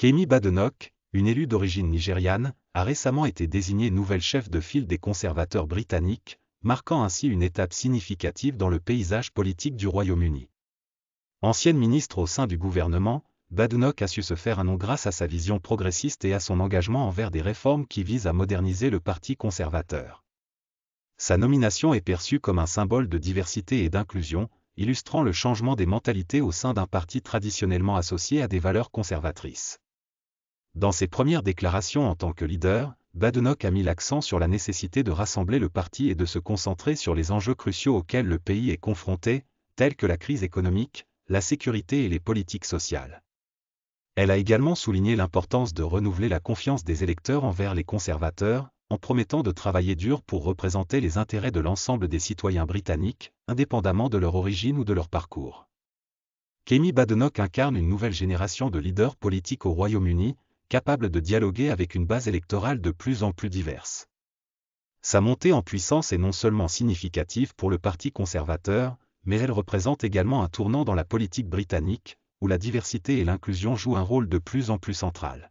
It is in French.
Kemi Badenoch, une élue d'origine nigériane, a récemment été désignée nouvelle chef de file des conservateurs britanniques, marquant ainsi une étape significative dans le paysage politique du Royaume-Uni. Ancienne ministre au sein du gouvernement, Badenoch a su se faire un nom grâce à sa vision progressiste et à son engagement envers des réformes qui visent à moderniser le parti conservateur. Sa nomination est perçue comme un symbole de diversité et d'inclusion, illustrant le changement des mentalités au sein d'un parti traditionnellement associé à des valeurs conservatrices. Dans ses premières déclarations en tant que leader, Badenoch a mis l'accent sur la nécessité de rassembler le parti et de se concentrer sur les enjeux cruciaux auxquels le pays est confronté, tels que la crise économique, la sécurité et les politiques sociales. Elle a également souligné l'importance de renouveler la confiance des électeurs envers les conservateurs, en promettant de travailler dur pour représenter les intérêts de l'ensemble des citoyens britanniques, indépendamment de leur origine ou de leur parcours. Kemi Badenoch incarne une nouvelle génération de leaders politiques au Royaume-Uni, capable de dialoguer avec une base électorale de plus en plus diverse. Sa montée en puissance est non seulement significative pour le Parti conservateur, mais elle représente également un tournant dans la politique britannique, où la diversité et l'inclusion jouent un rôle de plus en plus central.